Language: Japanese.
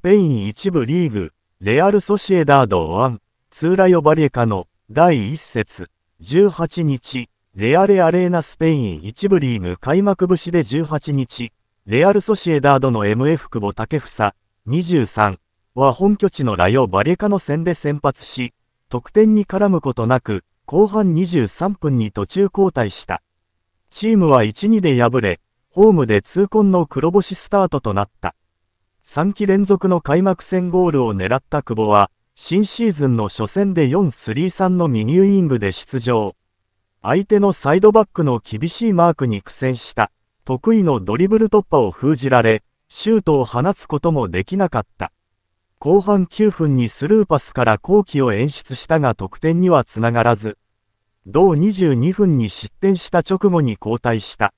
スペイン一部リーグ、レアル・ソシエダード1、ツーラヨ・バリエカの第1節、18日、レアレ・アレーナ・スペイン一部リーグ開幕節で18日、レアル・ソシエダードの MF 久保建房、23は本拠地のラヨ・バリエカの戦で先発し、得点に絡むことなく、後半23分に途中交代した。チームは1-2で敗れ、ホームで痛恨の黒星スタートとなった。3期連続の開幕戦ゴールを狙った久保は、新シーズンの初戦で4-3-3の右ウイングで出場。相手のサイドバックの厳しいマークに苦戦した。得意のドリブル突破を封じられ、シュートを放つこともできなかった。後半9分にスルーパスから後期を演出したが得点にはつながらず、同22分に失点した直後に交代した。